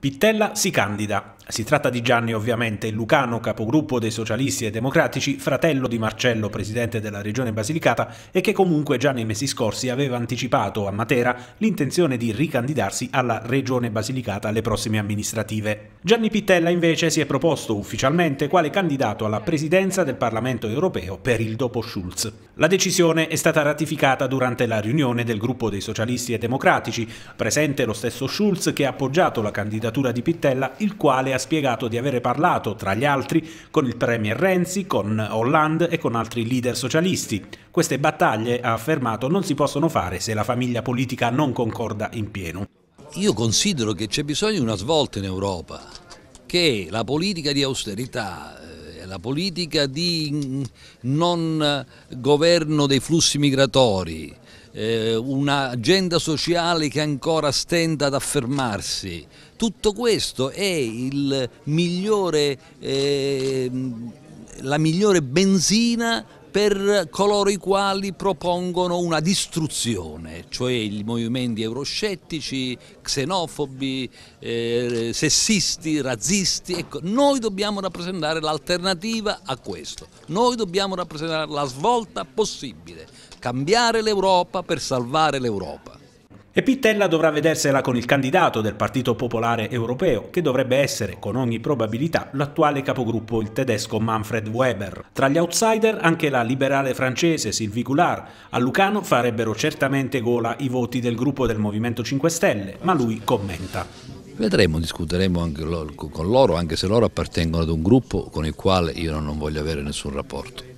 Pittella si candida. Si tratta di Gianni ovviamente, lucano capogruppo dei socialisti e democratici, fratello di Marcello, presidente della regione Basilicata, e che comunque già nei mesi scorsi aveva anticipato a Matera l'intenzione di ricandidarsi alla regione Basilicata alle prossime amministrative. Gianni Pittella invece si è proposto ufficialmente quale candidato alla presidenza del Parlamento europeo per il dopo Schulz. La decisione è stata ratificata durante la riunione del gruppo dei socialisti e democratici, presente lo stesso Schulz che ha appoggiato la candidatura di Pittella, il quale ha ha spiegato di avere parlato, tra gli altri, con il premier Renzi, con Hollande e con altri leader socialisti. Queste battaglie, ha affermato, non si possono fare se la famiglia politica non concorda in pieno. Io considero che c'è bisogno di una svolta in Europa, che la politica di austerità, eh, la politica di non eh, governo dei flussi migratori, eh, un'agenda sociale che ancora stenta ad affermarsi. Tutto questo è migliore, eh, la migliore benzina per coloro i quali propongono una distruzione, cioè i movimenti euroscettici, xenofobi, eh, sessisti, razzisti. Ecco, noi dobbiamo rappresentare l'alternativa a questo, noi dobbiamo rappresentare la svolta possibile, cambiare l'Europa per salvare l'Europa. E Pittella dovrà vedersela con il candidato del Partito Popolare Europeo, che dovrebbe essere, con ogni probabilità, l'attuale capogruppo il tedesco Manfred Weber. Tra gli outsider anche la liberale francese Sylvie Goulard. A Lucano farebbero certamente gola i voti del gruppo del Movimento 5 Stelle, ma lui commenta. Vedremo, discuteremo anche con loro, anche se loro appartengono ad un gruppo con il quale io non voglio avere nessun rapporto.